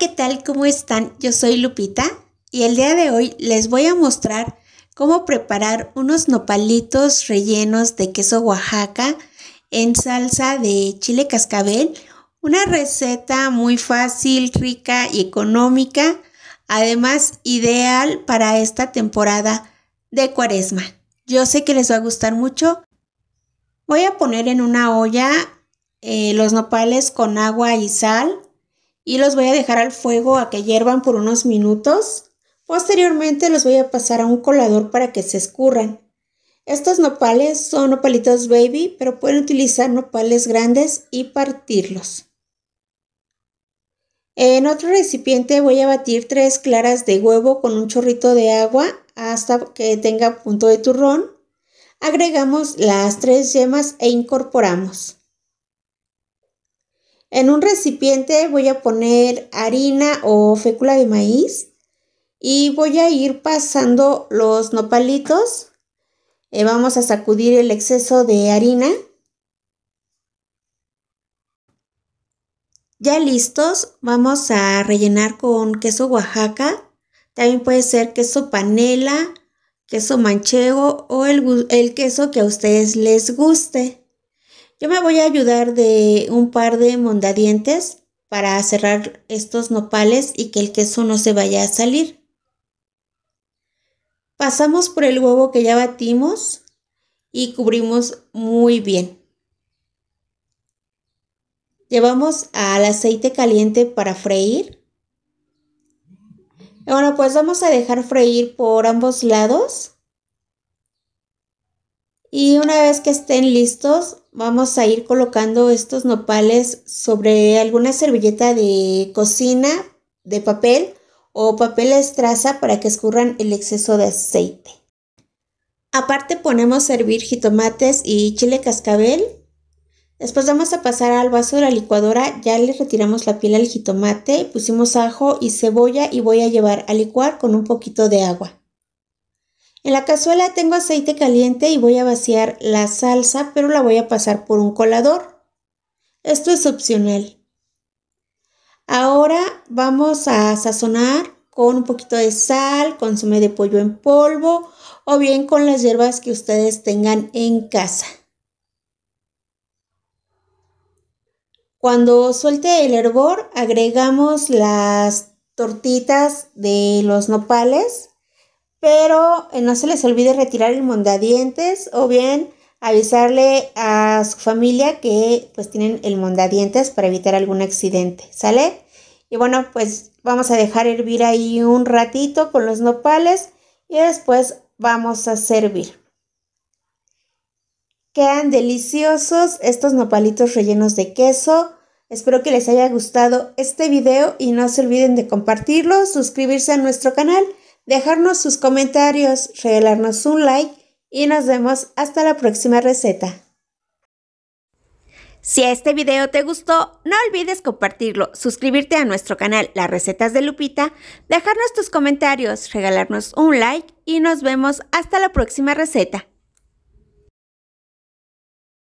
¿qué tal? ¿Cómo están? Yo soy Lupita y el día de hoy les voy a mostrar cómo preparar unos nopalitos rellenos de queso Oaxaca en salsa de chile cascabel. Una receta muy fácil, rica y económica, además ideal para esta temporada de cuaresma. Yo sé que les va a gustar mucho. Voy a poner en una olla eh, los nopales con agua y sal y los voy a dejar al fuego a que hiervan por unos minutos. Posteriormente los voy a pasar a un colador para que se escurran. Estos nopales son nopalitos baby, pero pueden utilizar nopales grandes y partirlos. En otro recipiente voy a batir tres claras de huevo con un chorrito de agua hasta que tenga punto de turrón. Agregamos las tres yemas e incorporamos. En un recipiente voy a poner harina o fécula de maíz y voy a ir pasando los nopalitos. y eh, vamos a sacudir el exceso de harina. Ya listos, vamos a rellenar con queso Oaxaca. También puede ser queso panela, queso manchego o el queso que a ustedes les guste. Yo me voy a ayudar de un par de mondadientes para cerrar estos nopales y que el queso no se vaya a salir. Pasamos por el huevo que ya batimos y cubrimos muy bien. Llevamos al aceite caliente para freír. Bueno, pues vamos a dejar freír por ambos lados y una vez que estén listos, vamos a ir colocando estos nopales sobre alguna servilleta de cocina de papel o papel estraza para que escurran el exceso de aceite. Aparte ponemos a jitomates y chile cascabel. Después vamos a pasar al vaso de la licuadora, ya le retiramos la piel al jitomate, pusimos ajo y cebolla y voy a llevar a licuar con un poquito de agua. En la cazuela tengo aceite caliente y voy a vaciar la salsa, pero la voy a pasar por un colador. Esto es opcional. Ahora vamos a sazonar con un poquito de sal, consume de pollo en polvo o bien con las hierbas que ustedes tengan en casa. Cuando suelte el hervor, agregamos las tortitas de los nopales pero eh, no se les olvide retirar el mondadientes o bien avisarle a su familia que pues tienen el mondadientes para evitar algún accidente, ¿sale? Y bueno, pues vamos a dejar hervir ahí un ratito con los nopales y después vamos a servir. Quedan deliciosos estos nopalitos rellenos de queso. Espero que les haya gustado este video y no se olviden de compartirlo, suscribirse a nuestro canal dejarnos sus comentarios, regalarnos un like y nos vemos hasta la próxima receta. Si este video te gustó, no olvides compartirlo, suscribirte a nuestro canal Las Recetas de Lupita, dejarnos tus comentarios, regalarnos un like y nos vemos hasta la próxima receta.